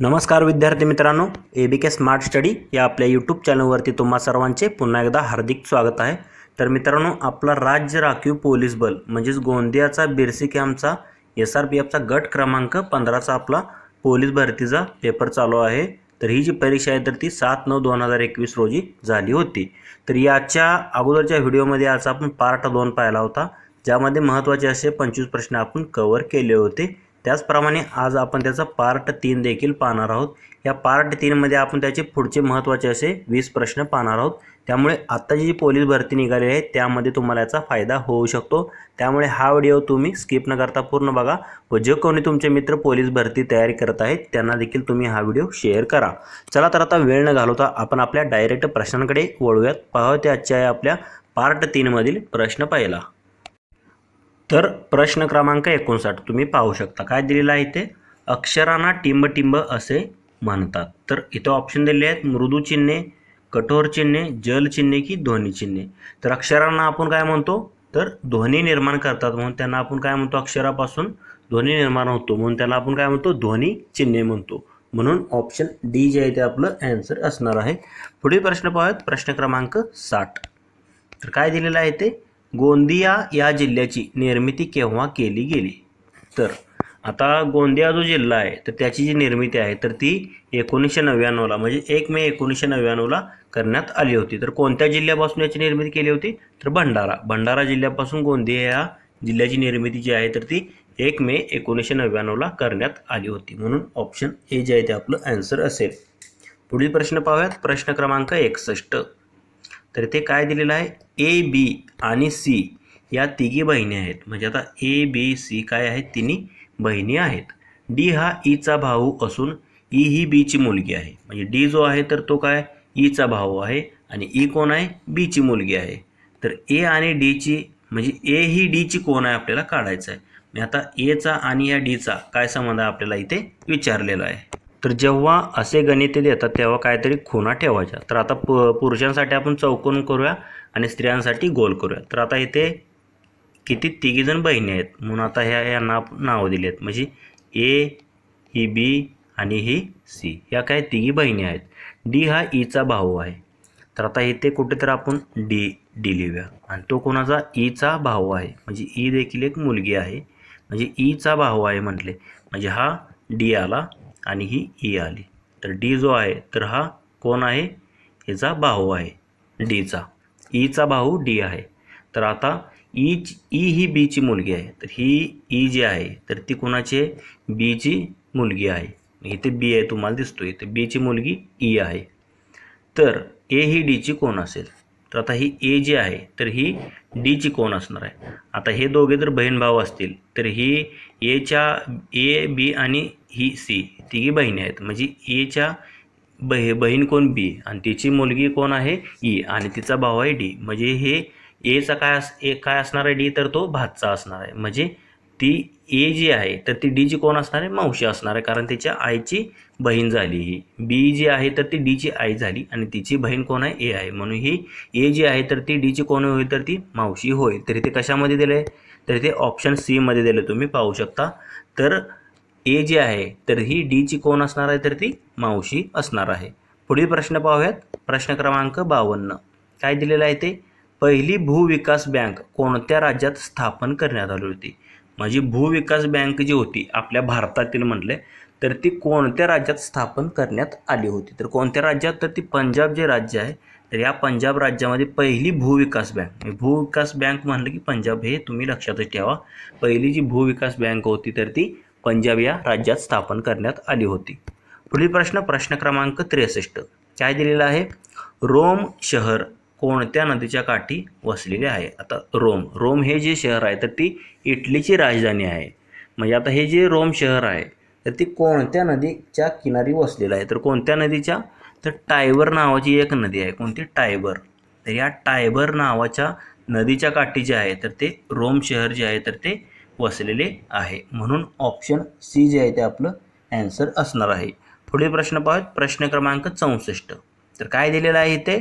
नमस्कार विद्यार्थी मित्रांनो A B K smart study या आपल्या यूट्यूब चॅनलवरती तुम्हा सर्वांचे पुन्हा एकदा हार्दिक स्वागत आहे तर मित्रांनो आपला राज्य राखीव पोलीस बल म्हणजेच गोंदियाचा बिरसी कॅम्पचा एस आर पी एफचा गट क्रमांक पंधराचा आपला पोलीस भरतीचा पेपर चालू आहे तर ही जी परीक्षा आहे तर ती सात नऊ दोन हजार एकवीस रोजी झाली होती तर याच्या अगोदरच्या व्हिडिओमध्ये आज आपण पार्ट दोन पाहिला होता ज्यामध्ये महत्त्वाचे असे पंचवीस प्रश्न आपण कवर केले होते त्याचप्रमाणे आज आपण त्याचा पार्ट तीन देखील पाहणार आहोत या पार्ट तीनमध्ये आपण त्याचे पुढचे महत्त्वाचे असे वीस प्रश्न पाहणार आहोत त्यामुळे आत्ता जी पोलीस भरती निघाली आहे त्यामध्ये तुम्हाला याचा फायदा होऊ शकतो त्यामुळे हा व्हिडिओ तुम्ही स्किप न करता पूर्ण बघा व जे कोणी तुमचे मित्र पोलीस भरती तयारी करत आहेत त्यांना देखील तुम्ही हा व्हिडिओ शेअर करा चला तर आता वेळ न घालवता आपण आपल्या डायरेक्ट प्रश्नांकडे वळूयात ते आजच्या आपल्या पार्ट तीनमधील प्रश्न पाहिला तर प्रश्न क्रमांक एकोणसाठ तुम्ही पाहू शकता काय दिलेलं आहे ते अक्षरांना टिंबटिंब असे म्हणतात तर इथं ऑप्शन दिले आहेत मृदू चिन्हे कठोर चिन्हे जलचिन्हे की ध्वनी चिन्हे तर अक्षरांना आपण काय म्हणतो तर ध्वनी निर्माण करतात म्हणून त्यांना आपण काय म्हणतो अक्षरापासून ध्वनी निर्माण होतो म्हणून त्याला आपण काय म्हणतो ध्वनी चिन्हे म्हणतो म्हणून ऑप्शन डी जे आहे ते आपलं ॲन्सर असणार आहे पुढील प्रश्न पाहूयात प्रश्न क्रमांक साठ तर काय दिलेलं आहे ते गोंदिया या जिल्ह्याची निर्मिती केव्हा केली गेली तर आता गोंदिया जो जिल्हा आहे तर त्याची जी निर्मिती आहे तर ती एकोणीसशे नव्याण्णवला म्हणजे एक मे एकोणीसशे नव्याण्णवला करण्यात आली होती तर कोणत्या जिल्ह्यापासून याची निर्मिती केली होती तर भंडारा भंडारा जिल्ह्यापासून गोंदिया या जिल्ह्याची निर्मिती जी आहे तर ती एक मे एकोणीसशे नव्याण्णवला करण्यात आली होती म्हणून ऑप्शन ए जे आहे ते आपलं ॲन्सर असेल पुढील प्रश्न पाहूयात प्रश्न क्रमांक एकसष्ट तर ते काय दिलेलं आहे ए बी आणि सी या तिघी बहिणी आहेत म्हणजे आता ए बी सी काय आहेत तिन्ही बहिणी आहेत डी हा ईचा भाऊ असून ई e ही बीची मुलगी आहे म्हणजे डी जो आहे तर तो काय ईचा भाऊ आहे आणि ई e कोण आहे बीची मुलगी आहे तर ए आणि डीची म्हणजे ए ही डीची कोण आहे आपल्याला काढायचं आहे म्हणजे आता एचा आणि या डीचा काय संबंध आपल्याला इथे विचारलेला आहे तर जेव्हा असे गणिते देतात तेव्हा काहीतरी खुणा ठेवायच्या तर आता प पुरुषांसाठी आपण चौकोन करूया आणि स्त्रियांसाठी गोल करूया तर आता इथे किती तिघीजण बहिणी आहेत म्हणून आता ह्या यांना नावं दिली आहेत म्हणजे ए ही बी आणि ही सी या काय तिघी बहिणी आहेत डी हा ईचा भाऊ आहे तर आता इथे कुठेतरी आपण डी डी लिहूया आणि तो कोणाचा ईचा भाऊ आहे म्हणजे ई देखील एक मुलगी आहे म्हणजे ईचा भाऊ आहे म्हटले म्हणजे हा डी आला आणि ही ई आली तर डी जो आहे तर हा कोण आहे याचा भाऊ आहे डीचा ईचा भाऊ डी आहे तर आता ई ई ही बीची मुलगी आहे तर ही ई जी आहे तर ती कोणाची आहे बीची मुलगी आहे इथे बी आहे तुम्हाला दिसतो इथे बीची मुलगी ई आहे तर ए ही डीची कोण असेल तर आता ही ए जी आहे तर ही डीची कोण असणार आहे आता हे दोघे जर बहीण भाऊ असतील तर ही एच्या ए बी आणि ही सी तिघी बहिणी आहेत म्हणजे एच्या बह बहीण कोण बी आणि तिची मुलगी कोण आहे ई आणि तिचा भाऊ आहे डी म्हणजे हे एचा काय अस ए काय असणार आहे डी तर तो भातचा असणार आहे म्हणजे ती ए जी आहे तर ती डीची कोण असणार आहे मावशी असणार आहे कारण तिच्या आईची बहीण झाली ही बी जी आहे तर ती डीची आई झाली आणि तिची बहीण कोण आहे ए आहे म्हणून ही ए जी आहे तर ती डीची कोण होईल तर ती मावशी होईल तर इथे कशामध्ये दिलं आहे तर इथे ऑप्शन सीमध्ये दिलं तुम्ही पाहू शकता तर ए जी आहे तर ही डीची कोण असणार आहे तर ती मावशी असणार आहे पुढील प्रश्न पाहूयात प्रश्न क्रमांक बावन्न काय दिलेलं आहे ते पहिली भूविकास बँक कोणत्या राज्यात स्थापन करण्यात आली होती माझी भूविकास बँक जी होती आपल्या भारतातील म्हटले तर ती कोणत्या राज्यात स्थापन करण्यात आली होती तर कोणत्या राज्यात तर ती पंजाब जे राज्य आहे तर या पंजाब राज्यामध्ये पहिली भूविकास बँक म्हणजे भूविकास बँक म्हणलं की पंजाब हे तुम्ही लक्षातच ठेवा पहिली जी भूविकास बँक होती तर ती पंजाब या राज्यात स्थापन करण्यात आली होती पुढील प्रश्न प्रश्न क्रमांक त्रेसष्ट काय दिलेला आहे रोम शहर कोणत्या नदीच्या काठी वसलेले आहे आता रोम रोम हे जे शहर आहे तर ती इटलीची राजधानी आहे म्हणजे आता हे जे रोम शहर आहे तर ती कोणत्या नदीच्या किनारी वसलेलं आहे तर कोणत्या नदीच्या तर टायबर नावाची एक नदी आहे कोणती टायबर तर या टायबर नावाच्या नदीच्या काठी जे आहे तर ते रोम शहर जे आहे तर ते वसलेले आहे म्हणून ऑप्शन सी जे आहे ते आपलं ॲन्सर असणार आहे पुढील प्रश्न पाहत प्रश्न क्रमांक चौसष्ट तर काय दिलेलं आहे इथे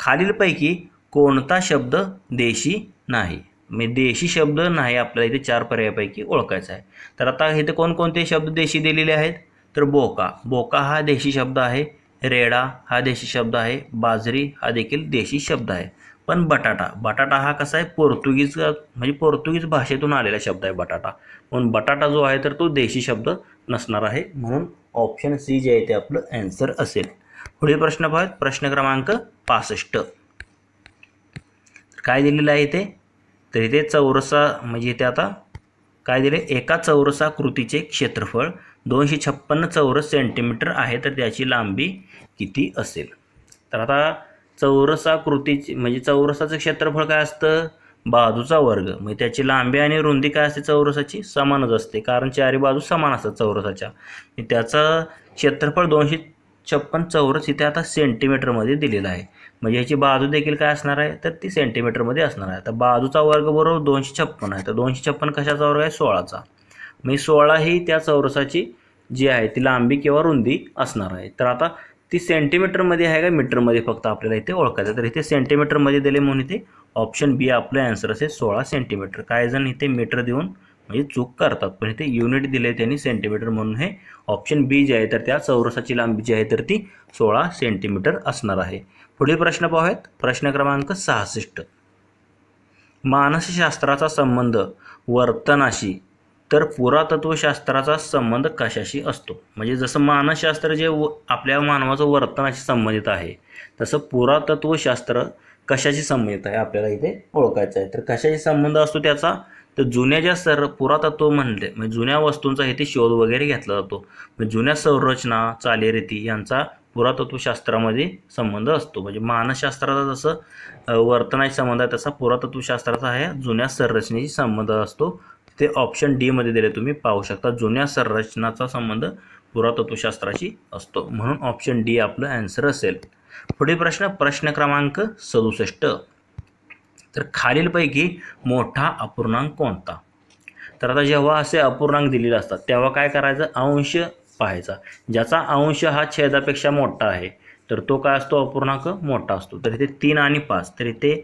खालीलपैकी कोणता शब्द देशी नाही म्हणजे देशी शब्द नाही आपल्याला इथे चार पर्यायापैकी ओळखायचा आहे तर आता इथे कोणकोणते शब्द देशी दिलेले आहेत तर बोका बोका हा देशी शब्द आहे रेडा हा देशी शब्द आहे बाजरी हा देखील देशी शब्द आहे पण बटाटा बटाटा हा कसा आहे पोर्तुगीज म्हणजे पोर्तुगीज भाषेतून आलेला शब्द आहे बटाटा म्हणून बटाटा जो आहे तर तो देशी शब्द नसणार आहे म्हणून ऑप्शन सी जे आहे ते आपलं ॲन्सर असेल पुढील प्रश्न पाहत प्रश्न क्रमांक पासष्ट काय दिलेलं आहे इथे तर इथे चौरसा म्हणजे इथे आता काय दिले एका चौरसा कृतीचे क्षेत्रफळ दोनशे छप्पन्न चौरस सेंटीमीटर आहे तर त्याची लांबी किती असेल तर आता चौरसा कृतीची म्हणजे चौरसाचं क्षेत्रफळ काय असतं बाजूचा वर्ग म्हणजे त्याची लांबी आणि रुंदी काय असते चौरसाची समानच असते कारण चारी बाजू समान असतात चौरसाच्या त्याचं क्षेत्रफळ दोनशे छप्पन चौरस इथे आता सेंटीमीटरमध्ये दिलेलं आहे म्हणजे याची बाजू देखील काय असणार आहे तर ती सेंटीमीटरमध्ये असणार आहे तर बाजूचा वर्ग बरोबर दोनशे छप्पन आहे तर दोनशे छप्पन कशाचा वर्ग आहे सोळाचा मी सोळा ही त्या चौरसाची जी आहे ती लांबी किंवा रुंदी असणार आहे तर आता ती सेंटीमीटरमध्ये आहे का मीटरमध्ये फक्त आपल्याला इथे ओळखायचं तर इथे सेंटीमीटरमध्ये दिले म्हणून इथे ऑप्शन बी आपलं ॲन्सर असेल सोळा सेंटीमीटर काय जण इथे मीटर देऊन म्हणजे चूक करतात पण इथे युनिट दिले त्यांनी सेंटीमीटर म्हणून हे ऑप्शन बी जे आहे तर त्या चौरसाची लांबी जी आहे तर ती सोळा सेंटीमीटर असणार आहे पुढील प्रश्न पाहूयात प्रश्न क्रमांक सहासष्ट मानसशास्त्राचा संबंध वर्तनाशी तर पुरातत्वशास्त्राचा संबंध कशाशी असतो म्हणजे जसं मानसशास्त्र जे व आपल्या मानवाचं वर्तनाशी संबंधित आहे तसं पुरातत्वशास्त्र कशाशी संबंधित आहे आपल्याला इथे ओळखायचं आहे तर कशाशी संबंध असतो त्याचा तर जुन्या ज्या सर पुरातत्व म्हणले म्हणजे जुन्या वस्तूंचा इथे शोध वगैरे घेतला जातो म्हणजे जुन्या संरचना चालीरीती यांचा पुरातत्वशास्त्रामध्ये संबंध असतो म्हणजे मानसशास्त्राचा जसं वर्तनाशी संबंध आहे तसा पुरातत्वशास्त्राचा आहे जुन्या संरचनेशी संबंध असतो ते ऑप्शन डीमध्ये दिले तुम्ही पाहू शकता जुन्या संरचनाचा संबंध पुरातत्वशास्त्राशी असतो म्हणून ऑप्शन डी आपलं ॲन्सर असेल पुढील प्रश्न प्रश्न क्रमांक सदुसष्ट तर खालीलपैकी मोठा अपूर्णांक कोणता तर आता जेव्हा असे अपूर्णांक दिलेले असतात तेव्हा काय करायचं अंश पाहायचा ज्याचा अंश हा छेदापेक्षा मोठा आहे तर तो काय असतो अपूर्णांक मोठा असतो तर इथे तीन आणि पाच तर इथे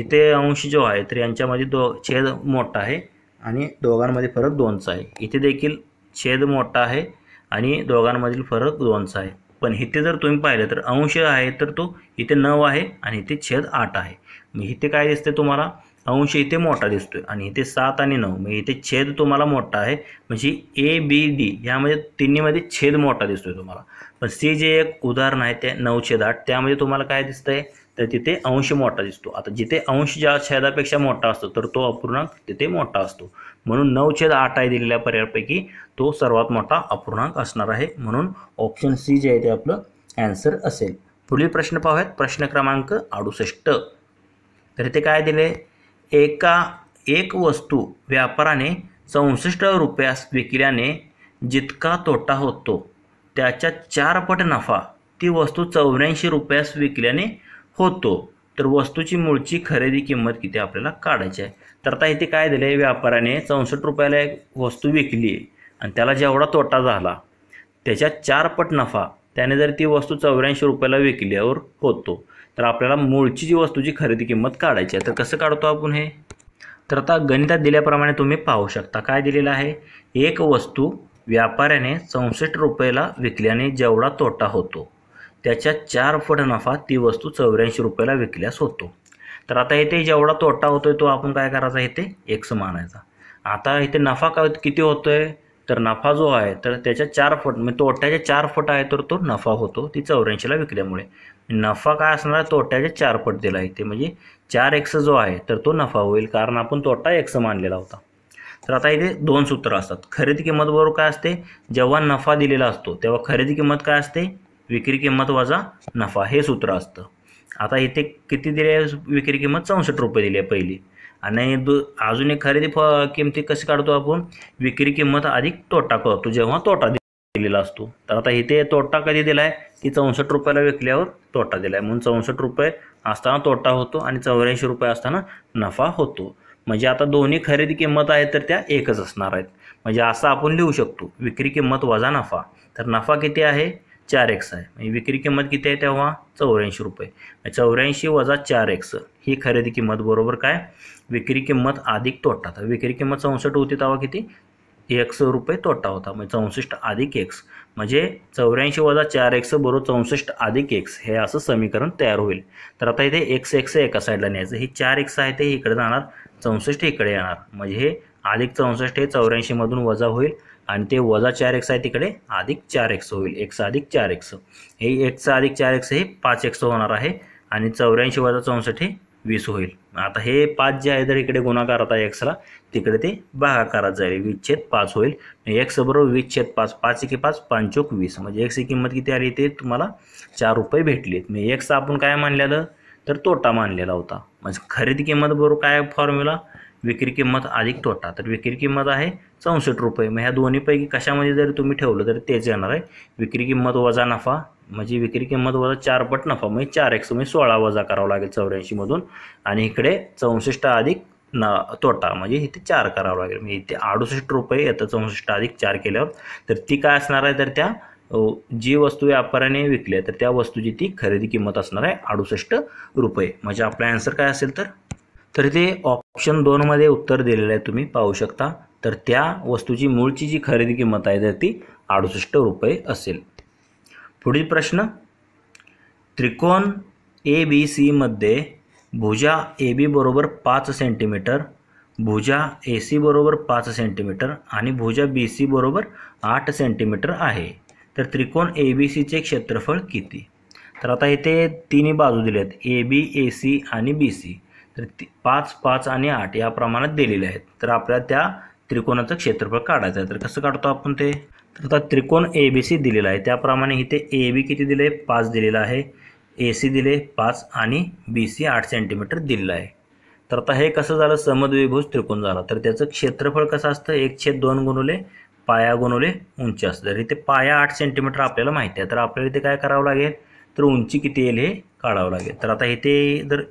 इथे अंश जो आहे तर यांच्यामध्ये दो छेद मोठा आहे आणि दोघांमध्ये फरक दोनचा आहे इथे देखील छेद मोठा आहे आणि दोघांमधील फरक दोनचा आहे पण इथे जर तुम्ही पाहिलं तर अंश आहे तर तो इथे नऊ आहे आणि इथे छेद आठ आहे मग इथे काय दिसते तुम्हाला अंश इथे मोठा दिसतोय आणि इथे सात आणि नऊ म्हणजे इथे छेद तुम्हाला मोठा आहे म्हणजे ए बी डी यामध्ये तिन्हीमध्ये छेद मोठा दिसतोय तुम्हाला पण सी जे एक उदाहरण आहे ते नऊ छेद आठ त्यामध्ये तुम्हाला काय दिसतंय तर तिथे अंश मोठा दिसतो आता जिथे अंश ज्या छेदापेक्षा मोठा असतो तर तो अपूर्णांक तिथे मोठा असतो म्हणून नऊ छेद आठ आहे दिलेल्या पर्यायापैकी तो सर्वात मोठा अपूर्णांक असणार आहे म्हणून ऑप्शन सी जे आहे ते आपलं ॲन्सर असेल पुढील प्रश्न पाहूयात प्रश्न क्रमांक अडुसष्ट तर इथे काय दिले एका एक वस्तू व्यापाराने चौसष्ट रुपयास विकल्याने जितका तोटा होतो त्याच्या चारपट नफा ती वस्तू चौऱ्याऐंशी रुपयास विकल्याने होतो तर वस्तूची मूळची खरेदी किंमत किती आपल्याला काढायची आहे तर आता इथे काय दिले आहे व्यापाराने चौसष्ट रुपयाला एक वस्तू विकली आणि त्याला जेवढा तोटा झाला त्याच्या चारपट नफा त्याने जर ती वस्तू चौऱ्याऐंशी रुपयाला विकल्यावर होतो तर आपल्याला मूळची जी वस्तूची खरेदी किंमत काढायची आहे तर कसं काढतो आपण हे तर आता गणितात दिल्याप्रमाणे तुम्ही पाहू शकता काय दिलेलं आहे एक वस्तू व्यापाऱ्याने चौसष्ट रुपयाला विकल्याने जेवढा तोटा होतो त्याच्या चार फट नफा ती वस्तू चौऱ्याऐंशी रुपयाला विकल्यास होतो तर आता इथे जेवढा तोटा होतोय तो आपण काय करायचा इथे एक्स मानायचा आता इथे नफा किती होतोय तर नफा जो आहे तर त्याच्या चार फट म्हणजे तोट्याचे चार फट आहे तर तो नफा होतो ती चौऱ्याऐंशीला विकल्यामुळे नफा काय असणार तोट्याचे चार पट दिला आहे ते म्हणजे चार एक्स जो आहे तर तो नफा होईल कारण आपण तोटा एक्स मानलेला होता तर आता इथे दोन सूत्र असतात खरेदी किंमत बरोबर काय असते जेव्हा नफा दिलेला असतो तेव्हा खरेदी किंमत काय असते विक्री किंमत वजा नफा हे सूत्र असतं आता इथे किती दिले विक्री किंमत चौसष्ट रुपये दिली आहे पहिली आणि दु अजून एक खरेदी फ किमती कशी काढतो आपण विक्री किंमत अधिक तोटा करतो जेव्हा तोटा दिलेला असतो तर आता इथे तोटा कधी दिला आहे की चौसष्ट रुपयाला विकल्यावर तोटा दिला आहे म्हणून चौसष्ट रुपये असताना तोटा होतो आणि चौऱ्याऐंशी रुपये असताना नफा होतो म्हणजे आता दोन्ही खरेदी किंमत आहेत तर त्या एकच असणार आहेत म्हणजे असं आपण लिहू शकतो विक्री किंमत वजा नफा तर नफा किती आहे चार एक्स आहे म्हणजे विक्री किंमत किती आहे तेव्हा चौऱ्याऐंशी रुपये चौऱ्याऐंशी वजा चार एक्स ही खरेदी किंमत बरोबर काय विक्री किंमत अधिक तोटा तर विक्री किंमत चौसष्ट होती तेव्हा किती एक्स रुपये तोटा होता म्हणजे चौसष्ट अधिक एक्स म्हणजे चौऱ्याऐंशी वजा चार एक्स बरोबर चौसष्ट अधिक एक्स हे असं समीकरण तयार होईल तर आता इथे एक्स एक्स एका साईडला न्यायचं हे चार एक्स आहे ते इकडे जाणार चौसष्ट इकडे येणार म्हणजे हे अधिक चौसष्ट हे चौऱ्याऐंशीमधून वजा होईल आणि ते वजा चार एक्स आहे तिकडे अधिक चार एक्स होईल एक्स अधिक चार एक्स हे एक्स अधिक चार एक्स हे पाच एक्स होणार आहे आणि चौऱ्याऐंशी वजा चौसष्ट हे वीस होईल आता हे पाच जे आहे तर इकडे गुणाकार आता एक्सला तिकडे ते भागाकारात जाईल वीस छेद पाच होईल एक्स बरोबर वीस छेद पाच पाच एके पाच पाचोक वीस म्हणजे एक्सची किंमत किती आली ते तुम्हाला चार रुपये भेटले म्हणजे एक्स आपण काय मानलेलं तर तोटा मानलेला होता म्हणजे खरेदी किंमत बरोबर काय फॉर्म्युला विक्री किंमत अधिक तोटा तर विक्री किंमत आहे चौसष्ट रुपये मग ह्या दोन्हीपैकी कशामध्ये जर तुम्ही ठेवलं तर तेच येणार आहे विक्री किंमत वजा नफा म्हणजे विक्री किंमत वजा चार पट नफा म्हणजे चार एक्स म्हणजे सोळा वजा करावा लागेल चौऱ्याऐंशीमधून आणि इकडे चौसष्ट अधिक न तोटा म्हणजे इथे चार करावं लागेल म्हणजे इथे अडुसष्ट रुपये आता चौसष्ट अधिक चार केल्यावर तर ती काय असणार आहे तर त्या जी वस्तू व्यापाऱ्याने विकल्या तर त्या वस्तूची ती खरेदी किंमत असणार आहे अडुसष्ट रुपये म्हणजे आपला ॲन्सर काय असेल तर तर इथे ऑप्शन दोनमध्ये उत्तर दिलेलं आहे तुम्ही पाहू शकता तर त्या वस्तूची मूळची जी खरेदी किंमत आहे तर ती अडुसष्ट रुपये असेल पुढील प्रश्न त्रिकोण ए बी सीमध्ये भुजा ए बी बरोबर पाच सेंटीमीटर भुजा ए सी बरोबर पाच सेंटीमीटर आणि भुजा बी सी बरोबर आठ सेंटीमीटर आहे तर त्रिकोण ए बी सीचे क्षेत्रफळ किती तर आता इथे तिन्ही बाजू दिले आहेत ए बी ए सी आणि बी सी तर ती पाच पाच आणि आठ या प्रमाणात दिलेल्या आहेत तर आपल्याला त्या त्रिकोणाचं क्षेत्रफळ काढायचं आहे तर कसं काढतो आपण ते तर आता त्रिकोण ए बी सी दिलेला आहे त्याप्रमाणे इथे ए बी किती दिले पाच दिलेलं आहे ए सी दिले पाच आणि बी सी आठ सेंटीमीटर दिलेलं आहे तर आता हे कसं झालं समद्विभुज त्रिकोण झाला तर त्याचं क्षेत्रफळ कसं असतं एक छेद दोन गुणवले पाया गुणवले उंची असतं तर इथे पाया आठ सेंटीमीटर आपल्याला माहिती आहे तर आपल्याला इथे काय करावं लागेल तर उंची किती येईल हे काढावं लागेल तर आता इथे जर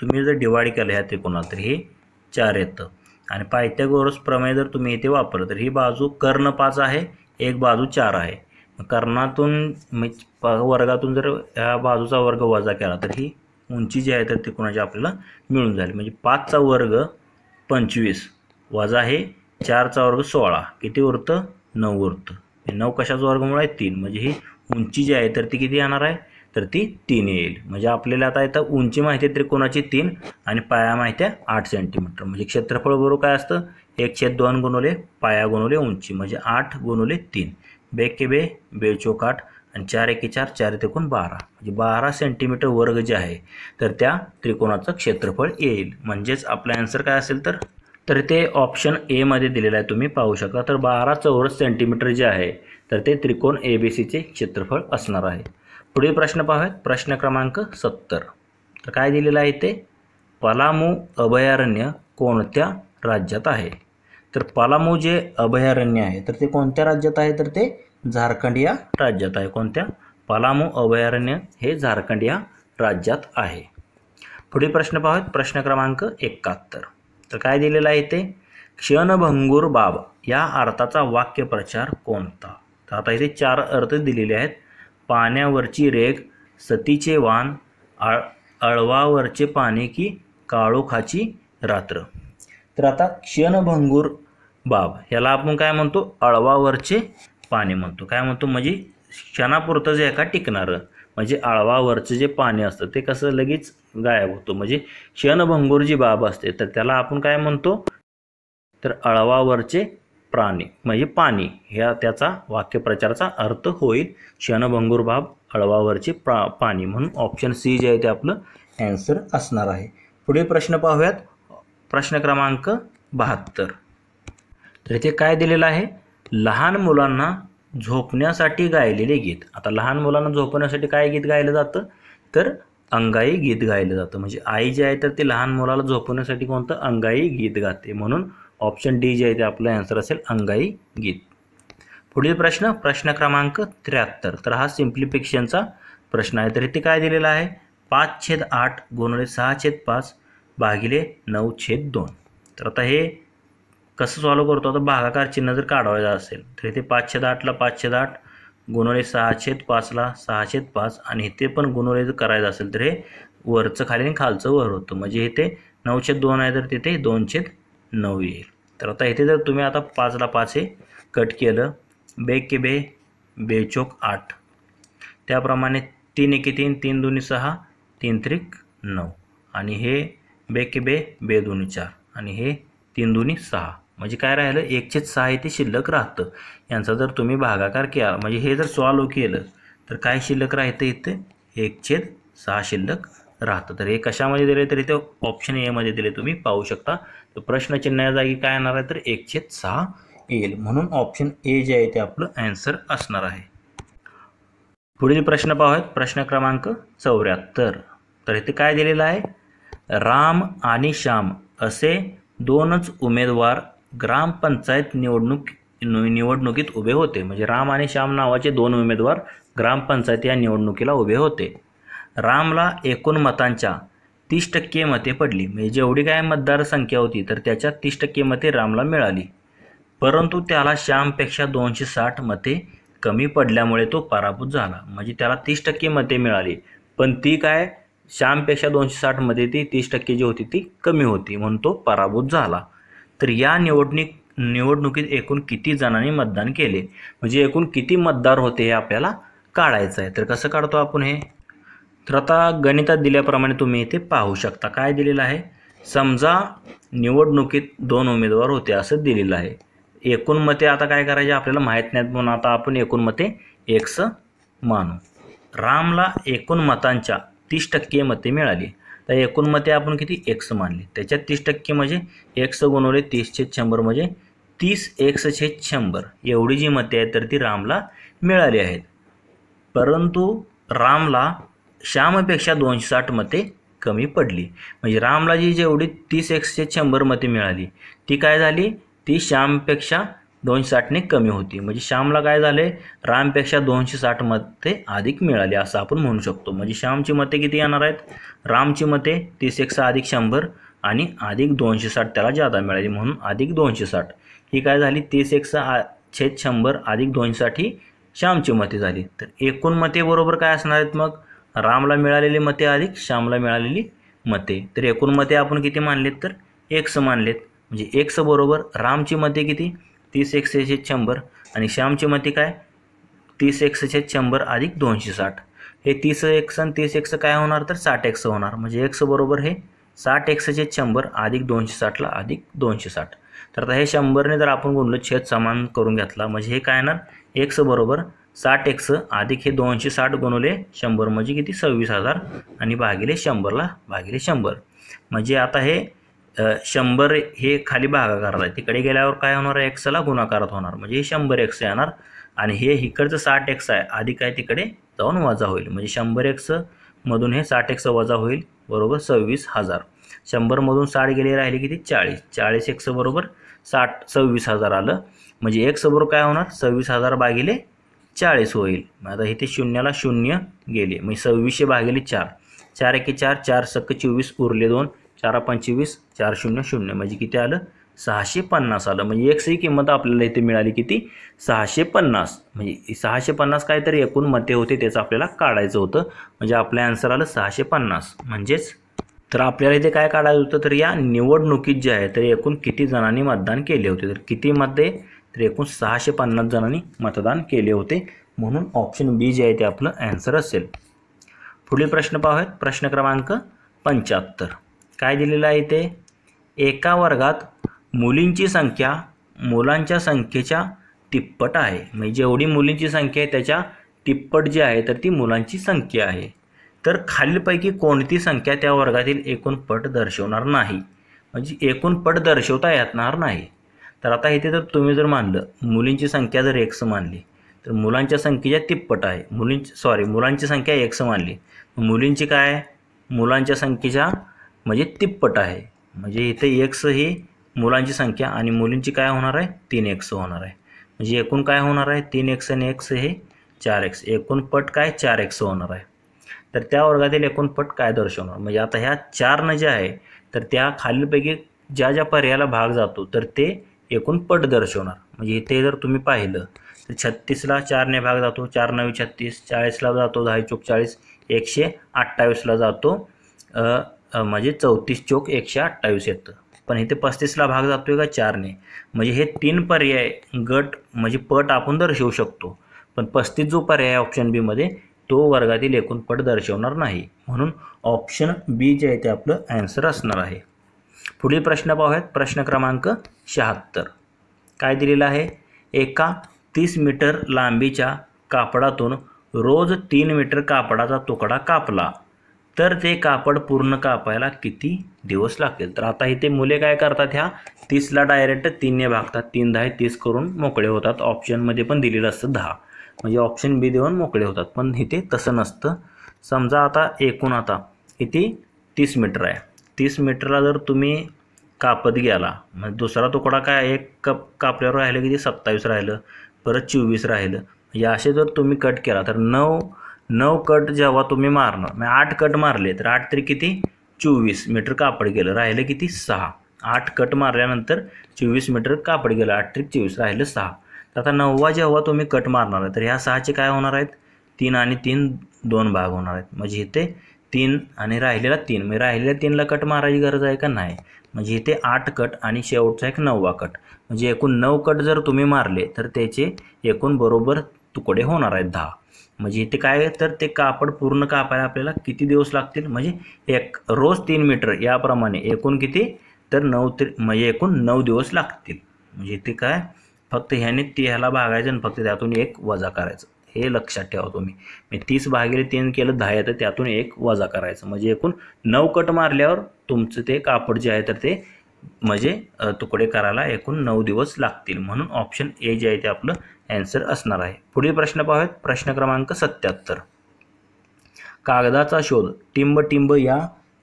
तुम्ही जर डिवाईड केलं या त्रिकोणा तर हे चार येतं आणि पायथ्यागोरस प्रमेय जर तुम्ही इथे वापरलं तर ही बाजू कर्ण पाच आहे एक बाजू चार आहे कर्णातून म्हणजे वर्गातून जर ह्या बाजूचा वर्ग वजा केला तर ही उंची जी आहे तर त्रिकोणाची आपल्याला मिळून जाईल म्हणजे पाचचा वर्ग पंचवीस वजा हे चारचा वर्ग सोळा किती उरतं नऊ उरतं म्हणजे नऊ कशाचा वर्गमुळे आहे तीन म्हणजे ही उंची जी आहे तर ती किती येणार आहे तर ती तीन येईल म्हणजे आपल्याला आता इथं उंची माहिती आहे त्रिकोणाची तीन आणि पाया माहिती आहे आठ सेंटीमीटर म्हणजे क्षेत्रफळ बरोबर काय असतं एक छेद दोन गुणवले पाया गुणवले उंची म्हणजे आठ गुणवले तीन बे के बे बे चौकाठ आणि चार एके चार चार त्रिकोण बारा म्हणजे बारा सेंटीमीटर वर्ग जे आहे तर त्या त्रिकोणाचं क्षेत्रफळ येईल म्हणजेच आपला आन्सर काय असेल तर तर ते ऑप्शन एमध्ये दिलेलं आहे तुम्ही पाहू शकता तर बारा चौरस सेंटीमीटर जे आहे तर ते त्रिकोण ए बी सीचे क्षेत्रफळ असणार आहे पुढील प्रश्न पाहूयात प्रश्न क्रमांक सत्तर तर काय दिलेलं आहे ते पलामू अभयारण्य कोणत्या राज्यात आहे तर पलामू जे अभयारण्य आहे तर ते कोणत्या राज्यात आहे तर ते झारखंड या राज्यात आहे कोणत्या पलामू अभयारण्य हे झारखंड या राज्यात आहे पुढील प्रश्न पाहूयात प्रश्न क्रमांक एकाहत्तर तर काय दिलेलं आहे ते क्षणभंगूर बाब या अर्थाचा वाक्यप्रचार कोणता तर आता इथे चार अर्थ दिलेले आहेत पाण्यावरची रेख सतीचे वाण आळ अळवावरचे पाणी की काळोखाची रात्र तर आता क्षणभंगूर बाब ह्याला आपण काय म्हणतो अळवावरचे पाणी म्हणतो काय म्हणतो म्हणजे क्षणापुरतं जे एका टिकणारं म्हणजे अळवावरचं जे पाणी असतं ते कसं लगेच गायब होतो म्हणजे क्षणभंगूर जी बाब असते तर त्याला आपण काय म्हणतो तर अळवावरचे प्राणी म्हणजे पाणी ह्या त्याचा वाक्यप्रचाराचा अर्थ होईल क्षणभंगूर भाव हळवावरचे प्रा पाणी म्हणून ऑप्शन सी जे आहे ते आपलं अँसर असणार आहे पुढे प्रश्न पाहूयात प्रश्न क्रमांक बहात्तर तर इथे काय दिलेलं आहे लहान मुलांना झोपण्यासाठी गायलेले गीत आता लहान मुलांना झोपण्यासाठी काय गीत गायलं जातं तर अंगाई गीत गायलं जातं म्हणजे आई जे आहे तर ते लहान मुलाला झोपवण्यासाठी कोणतं अंगाई गीत गाते म्हणून ऑप्शन डी जे आहे ते आपलं ॲन्सर असेल अंगाई गीत पुढील प्रश्न प्रश्न क्रमांक त्र्याहत्तर तर हा सिम्प्लिफिकेशनचा प्रश्न आहे तर इथे काय दिलेला आहे पाच छेद आठ गुणले सहा छेद पाच भागिले नऊ छेद दोन तर आता हे कसं सॉल्व करतो आता भागाकार चिन्ह जर काढवायचं असेल तर इथे पाच छेद आठला पाच छेद आठ गुणवले सहा छेद पाचला सहा छेद पाच आणि इथे पण गुणवले जर करायचं असेल तर हे वरचं खाली आणि खालचं वर होतं म्हणजे इथे नऊ छेद दोन आहे तर तिथे दोन छेद नऊ येईल तर आता इथे जर तुम्ही आता पाचला पाच हे कट केलं बे के बे बे चोक आठ त्याप्रमाणे तीन एके तीन तीन दोन्ही सहा तीन त्रिक नऊ आणि हे बे के बे बे दोन्ही चार आणि हे तीन दोन्ही सहा म्हणजे काय राहिलं एकशे सहा इथे शिल्लक राहतं यांचा जर तुम्ही भागाकार केला म्हणजे हे जर सॉल्व केलं तर काय शिल्लक राहतं इथे एकशे सहा शिल्लक राहतं तर हे कशामध्ये दिले तर इथे ऑप्शन एमध्ये दिले तुम्ही पाहू शकता तर प्रश्नचिन्हा जागी काय येणार आहे तर एकशे सहा येईल म्हणून ऑप्शन ए जे आहे ते आपलं ॲन्सर असणार आहे पुढील प्रश्न पाहूयात प्रश्न क्रमांक चौऱ्याहत्तर तर इथे काय दिलेलं आहे राम आणि श्याम असे दोनच उमेदवार ग्रामपंचायत निवडणूक निवडणुकीत उभे होते म्हणजे राम आणि श्याम नावाचे दोन उमेदवार ग्रामपंचायत या निवडणुकीला उभे होते रामला एकूण मतांच्या तीस टक्के मते पडली म्हणजे जेवढी काय मतदारसंख्या होती तर त्याच्या तीस टक्के मते रामला मिळाली परंतु त्याला श्यामपेक्षा दोनशे साठ मते कमी पडल्यामुळे तो पराभूत झाला म्हणजे त्याला तीस टक्के मते मिळाली पण ती काय श्यामपेक्षा दोनशे साठ मते ती तीस टक्के जी होती ती कमी होती म्हणून तो पराभूत झाला तर या निवडणूक निवडणुकीत एकूण किती जणांनी मतदान केले म्हणजे एकूण किती मतदार होते हे आपल्याला काढायचं आहे तर कसं काढतो आपण हे तर आता गणितात दिल्याप्रमाणे तुम्ही इथे पाहू शकता काय दिलेलं आहे समजा निवडणुकीत दोन उमेदवार होते असं दिलेलं आहे एकूण मते आता काय करायचे आपल्याला माहीत नाहीत म्हणून आता आपण एकूण मते एक्स मानू रामला एकूण मतांच्या तीस टक्के मते मिळाली तर एकूण मते आपण किती एक्स मानली त्याच्यात तीस टक्के म्हणजे एक्स गुणवले छेद शंभर म्हणजे तीस छेद शंभर एवढी जी मते आहेत तर ती रामला मिळाली आहेत परंतु रामला श्यामपेक्षा दोनशे साठ मते कमी पडली म्हणजे रामला जी जेवढी तीस एकशे शंभर मते मिळाली ती काय झाली ती श्यामपेक्षा दोनशे साठने कमी होती म्हणजे श्यामला काय झाले रामपेक्षा दोनशे साठ मते अधिक मिळाली असं आपण म्हणू शकतो म्हणजे श्यामची मते किती येणार आहेत रामची मते तीस एकशे अधिक शंभर आणि अधिक दोनशे साठ त्याला जादा मिळाली म्हणून अधिक दोनशे साठ ही काय झाली तीस एकशे आ छेद शंभर अधिक दोनशे साठ ही श्यामची मते झाली तर एकूण मते बरोबर काय असणार आहेत मग रामला मिळालेली मते अधिक श्यामला मिळालेली मते तर एकूण मते आपण किती मानलेत तर एक्स मानलेत म्हणजे एक्स बरोबर रामची मते किती तीस एकशे शंभर आणि श्यामची मते काय तीस एकशे शंभर अधिक दोनशे साठ हे तीस एक्स आणि तीस एक्स काय होणार तर साठ एक्स होणार म्हणजे एक्स बरोबर हे साठ एकशे शंभर अधिक दोनशे साठला अधिक दोनशे साठ तर आता हे शंभरने जर आपण गुणलो छेद समान करून घेतला म्हणजे हे काय येणार एक्स बरोबर साठ एक्स अधिक हे दोनशे साठ गुणवले शंभर म्हणजे किती सव्वीस हजार आणि भागिले शंभरला भागिले शंभर म्हणजे आता हे शंभर हे खाली भागाकार आहे तिकडे गेल्यावर काय होणार आहे एक्सला गुणाकारात होणार म्हणजे हे शंभर एक्स येणार आणि हे इकडचं साठ एक्स आहे आधी काय तिकडे जाऊन वजा होईल म्हणजे शंभर एक्समधून हे साठ एक्स वजा होईल बरोबर सव्वीस हजार शंभरमधून साठ गेले राहिले किती चाळीस चाळीस एक्स बरोबर साठ सव्वीस हजार आलं म्हणजे एक्स बरोबर काय होणार सव्वीस हजार भागिले चाळीस होईल आता इथे शून्याला शून्य गेले म्हणजे सव्वीसशे भागिले चार चार एके चार चार सक्क चोवीस उरले दोन चार पंचवीस चार शून्य शून्य म्हणजे किती आलं सहाशे पन्नास आलं म्हणजे एक्सची किंमत आपल्याला इथे मिळाली किती सहाशे पन्नास म्हणजे सहाशे पन्नास काय तर एकूण मते होते त्याचं आपल्याला काढायचं होतं म्हणजे आपलं आन्सर आलं सहाशे पन्नास म्हणजेच तर आपल्याला इथे काय काढायचं होतं तर या निवडणुकीत जे आहे तर एकूण किती जणांनी मतदान केले होते तर किती मते तर एकूण सहाशे पन्नास जणांनी मतदान केले होते म्हणून ऑप्शन बी जे आहे ते आपलं ॲन्सर असेल पुढील प्रश्न पाहूयात प्रश्न क्रमांक पंच्याहत्तर काय दिलेलं आहे ते एका वर्गात मुलींची संख्या मुलांच्या संख्येच्या तिप्पट आहे म्हणजे जेवढी मुलींची संख्या आहे त्याच्या तिप्पट जी आहे तर ती मुलांची संख्या आहे तर खालीलपैकी कोणती संख्या त्या वर्गातील एकूण पट दर्शवणार नाही म्हणजे एकूण पट दर्शवता येणार नाही तर आता इथे जर तुम्ही जर मानलं मुलींची संख्या जर एक्स मानली तर मुलांच्या संख्येच्या तिप्पट आहे मुलींची सॉरी मुलांची संख्या एक्स मानली मुलींची काय आहे मुलांच्या संख्येच्या म्हणजे तिप्पट आहे म्हणजे इथे एक्स ही मुलांची संख्या आणि मुलींची काय होणार आहे तीन एक्स होणार आहे म्हणजे एकूण काय होणार आहे तीन एक्स आणि एक्स हे चार एक्स एकूण पट काय चार एक्स होणार आहे तर त्या वर्गातील एकूण पट काय दर्शवणार म्हणजे आता ह्या चारनं ज्या आहे तर त्या खालीलपैकी ज्या ज्या पर्यायाला भाग जातो तर ते एकूण पट दर्शवणार म्हणजे इथे जर तुम्ही पाहिलं तर छत्तीसला चारने भाग जातो चार नवी छत्तीस चाळीसला जातो दहा चोक चाळीस एकशे अठ्ठावीसला जातो म्हणजे चौतीस चोक एकशे अठ्ठावीस येतं पण इथे पस्तीसला भाग जातो आहे का चारने म्हणजे हे तीन पर्याय गट म्हणजे पट आपण दर्शवू शकतो पण पस्तीस जो पर्याय ऑप्शन बीमध्ये तो वर्गातील एकूण पट दर्शवणार नाही म्हणून ऑप्शन बी जे आहे ते आपलं ॲन्सर असणार आहे पुढील प्रश्न पाहूयात प्रश्न क्रमांक शहात्तर काय दिलेलं आहे एका तीस मीटर लांबीच्या कापडातून रोज तीन मीटर कापडाचा तुकडा कापला तर ते कापड पूर्ण कापायला किती दिवस लागतील तर आता इथे मुले काय करतात ह्या तीसला डायरेक्ट तीनने भागतात तीन दहा तीस करून मोकळे होतात ऑप्शनमध्ये पण दिलेलं असतं दहा म्हणजे ऑप्शन बी देऊन मोकळे होतात पण इथे तसं नसतं समजा आता एकूण आता इथे तीस मीटर आहे तीस मीटरला जर तुम्ही कापत गेला म्हणजे दुसरा तुकडा काय एक कप कापल्यावर राहिलं की ते सत्तावीस राहिलं परत चोवीस राहिलं म्हणजे असे जर तुम्ही कट केला तर नऊ नऊ कट जेव्हा तुम्ही मारणार म्हणजे आठ कट मारले तर आठ तरी किती चोवीस मीटर कापड गेलं राहिलं किती सहा आठ कट मारल्यानंतर चोवीस मीटर कापड गेलं आठ तरी चोवीस राहिलं सहा तर आता नववा जेव्हा तुम्ही कट मारणार आहे तर ह्या सहाचे काय होणार आहेत तीन आणि तीन दोन भाग होणार आहेत म्हणजे इथे तीन आणि राहिलेला तीन म्हणजे राहिलेल्या तीनला कट मारायची गरज आहे का नाही म्हणजे इथे आठ कट आणि शेवटचा एक नववा कट म्हणजे एकूण नऊ कट जर तुम्ही मारले तर त्याचे एकूण बरोबर तुकडे होणार आहेत दहा म्हणजे इथे काय तर ते कापड पूर्ण कापायला आपल्याला किती दिवस लागतील म्हणजे एक रोज तीन मीटर याप्रमाणे एकूण किती तर नऊ ते म्हणजे एकूण नऊ दिवस लागतील म्हणजे इथे काय फक्त ह्याने ती ह्याला भागायचं आणि फक्त त्यातून एक वजा करायचं हे लक्षात ठेवा तुम्ही मी तीस भागीले तीन केलं दहा तर त्यातून एक वजा करायचं म्हणजे एकूण नऊ कट मारल्यावर तुमचं ते कापड जे आहे तर ते म्हणजे तुकडे करायला एकूण नऊ दिवस लागतील म्हणून ऑप्शन ए जे आहे ते आपलं ॲन्सर असणार आहे पुढील प्रश्न पाहूयात प्रश्न क्रमांक सत्याहत्तर कागदाचा शोध टिंब टिंब या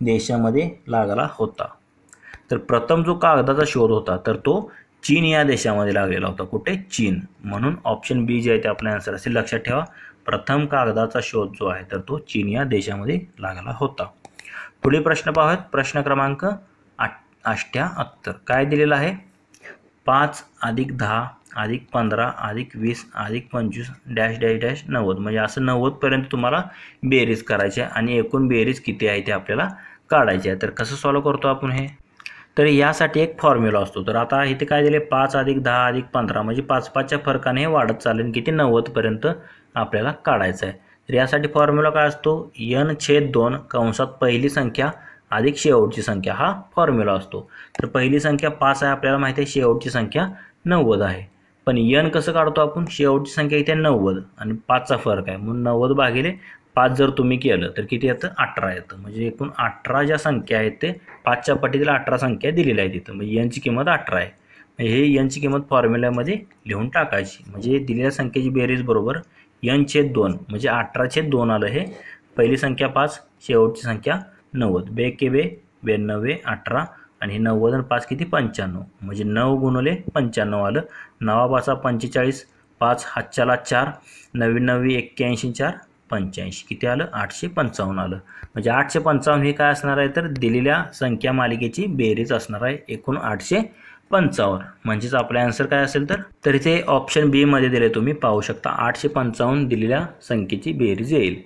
देशामध्ये लागला होता तर प्रथम जो कागदाचा शोध होता तर तो चीन या देशामध्ये लागलेला होता कुठे चीन म्हणून ऑप्शन बी जे आहे ते आपला आन्सर असेल लक्षात ठेवा प्रथम कागदाचा शोध जो आहे तर तो चीन या देशामध्ये लागला होता पुढे प्रश्न पाहूयात प्रश्न क्रमांक आठ अष्ट्याहत्तर काय दिलेला आहे पाच अधिक दहा अधिक पंधरा अधिक वीस अधिक पंचवीस डॅश डॅश डॅश नव्वद म्हणजे असं नव्वदपर्यंत तुम्हाला बेरीज करायची आहे आणि एकूण बेरीज किती आहे ते आपल्याला काढायचे आहे तर कसं सॉल्व करतो आपण हे तर यासाठी एक फॉर्म्युला असतो तर आता इथे काय दिले पाच अधिक दहा अधिक पंधरा म्हणजे पाच पाचच्या फरकाने हे वाढत चालेल किती नव्वदपर्यंत आपल्याला काढायचं आहे तर यासाठी फॉर्म्युला काय असतो यन छेद दोन कंसात पहिली संख्या अधिक शेवटची संख्या हा फॉर्म्युला असतो तर पहिली संख्या पाच आहे आपल्याला माहिती आहे शेवटची संख्या नव्वद आहे पण यन कसं काढतो आपण शेवटची संख्या इथे नव्वद आणि पाचचा फरक आहे म्हणून नव्वद भागिले पाच जर तुम्ही केलं तर किती येतं अठरा येतं म्हणजे एकूण अठरा ज्या संख्या आहेत ते पाचच्या पटीतील अठरा संख्या दिलेल्या आहेत तिथं म्हणजे यांची किंमत अठरा आहे हे यांची किंमत फॉर्म्युल्यामध्ये लिहून टाकायची म्हणजे दिलेल्या संख्येची बेरीज बरोबर यन छेद दोन म्हणजे अठरा छेद दोन आलं हे पहिली संख्या पाच शेवटची संख्या नव्वद बे के बे ब्याण्णवे अठरा आणि हे नव्वद आणि पाच किती पंच्याण्णव म्हणजे नऊ गुणवले पंच्याण्णव आलं नवा पाचा पंचेचाळीस पाच हातच्याला चार नवी नवी एक्क्याऐंशी चार पंच्याऐंशी किती आलं आठशे पंचावन्न आलं म्हणजे आठशे पंचावन्न हे काय असणार आहे तर दिलेल्या संख्या मालिकेची बेरीज असणार आहे एकूण आठशे पंचावन्न म्हणजेच आपला आन्सर काय असेल तर तर इथे ऑप्शन बीमध्ये दिले तुम्ही पाहू शकता आठशे पंचावन्न दिलेल्या संख्येची बेरीज येईल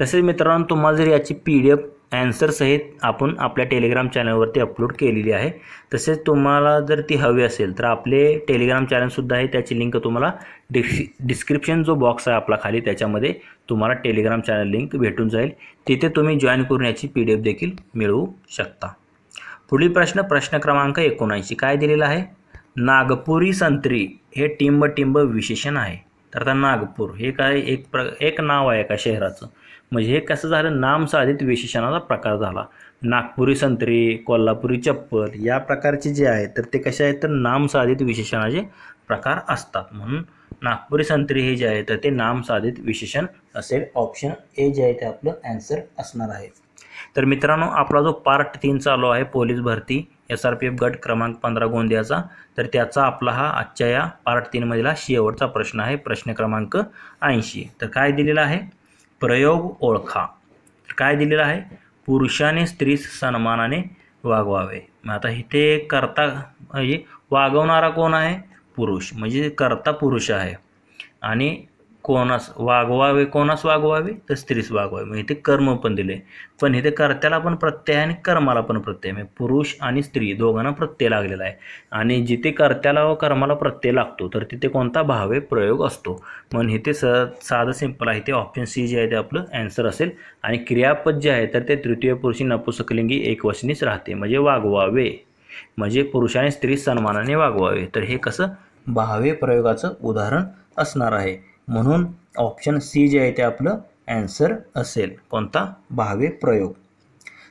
तसेच मित्रांनो तुम्हाला जर याची पी डी एफ ॲन्सरसहित आपण आपल्या टेलिग्राम चॅनलवरती अपलोड केलेली आहे तसेच तुम्हाला जर ती हवी असेल तर आपले टेलिग्राम चॅनलसुद्धा आहे त्याची लिंक तुम्हाला डिस् डिस्क्रिप्शन जो बॉक्स आहे आपला खाली त्याच्यामध्ये तुम्हाला टेलिग्राम चॅनल लिंक भेटून जाईल तिथे तुम्ही जॉईन करून याची पी डी एफ देखील मिळवू शकता पुढील प्रश्न प्रश्न क्रमांक एकोणऐंशी काय दिलेला आहे नागपुरी संत्री हे टिंब टिंब विशेषण आहे तर आता नागपूर हे काय एक प्र एक नाव आहे एका शहराचं म्हणजे हे कसं झालं नामसाधित विशेषणाचा प्रकार झाला नागपुरी संत्री कोल्हापुरी चप्पल या प्रकारचे जे आहे तर ते कसे आहेत तर नामसाधित विशेषणाचे प्रकार असतात म्हणून नागपुरी संत्री हे जे आहे तर ते नामसाधित विशेषण असेल ऑप्शन ए जे आहे ते आपलं ॲन्सर असणार आहे तर मित्रांनो आपला जो पार्ट तीन चालू आहे पोलीस भरती एस आर पी एफ गट क्रमांक पंधरा गोंदियाचा तर त्याचा आपला हा आजच्या या पार्ट तीनमधला शेवटचा प्रश्न आहे प्रश्न क्रमांक ऐंशी तर काय दिलेला आहे प्रयोग ओळखा काय दिलेलं आहे पुरुषाने स्त्रीस सन्मानाने वागवावे मग आता इथे करता म्हणजे वागवणारा कोण आहे पुरुष म्हणजे करता पुरुष आहे आणि कोणास वागवावे कोणास वागवावे तर स्त्रीस वागवावे मग इथे कर्म पण दिले पण इथे कर्त्याला पण प्रत्यय आणि कर्माला पण प्रत्यय म्हणजे पुरुष आणि स्त्री दोघांना प्रत्यय लागलेला आहे आणि जिथे कर्त्याला व कर्माला प्रत्यय लागतो तर तिथे कोणता भावे प्रयोग असतो म्हणून इथे स साधं सिंपल आहे ते ऑप्शन सी जे आहे ते आपलं ॲन्सर असेल आणि क्रियापद जे आहे तर ते तृतीय पुरुषी नपुसकलिंगी एकवचनीच राहते म्हणजे वागवावे म्हणजे पुरुष आणि स्त्री सन्मानाने वागवावे तर हे कसं भावे प्रयोगाचं उदाहरण असणार आहे म्हणून ऑप्शन सी जे आहे ते आपलं ॲन्सर असेल कोणता भावे प्रयोग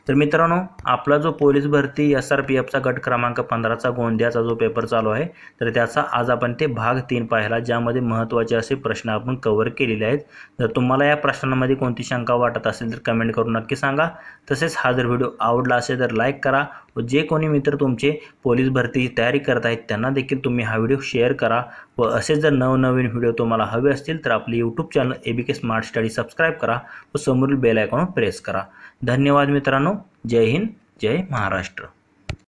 तर मित्रांनो आपला जो पोलीस भरती एस आर पी एफचा गट क्रमांक पंधराचा गोंदियाचा जो पेपर चालू आहे तर त्याचा आज आपण ते भाग तीन पाहिला ज्यामध्ये महत्त्वाचे असे प्रश्न आपण कव्हर केलेले आहेत जर तुम्हाला या प्रश्नांमध्ये कोणती शंका वाटत असेल तर कमेंट करून नक्की सांगा तसेच हा जर व्हिडिओ आवडला असेल तर लाईक करा व जे कोणी मित्र तुमचे पोलीस भरतीची तयारी करत आहेत त्यांना देखील तुम्ही हा व्हिडिओ शेअर करा व असे जर नवनवीन व्हिडिओ तुम्हाला हवे असतील तर आपले YouTube channel K smart study subscribe करा व समोरील बेल आयकॉन प्रेस करा धन्यवाद मित्रांनो जय हिंद जय महाराष्ट्र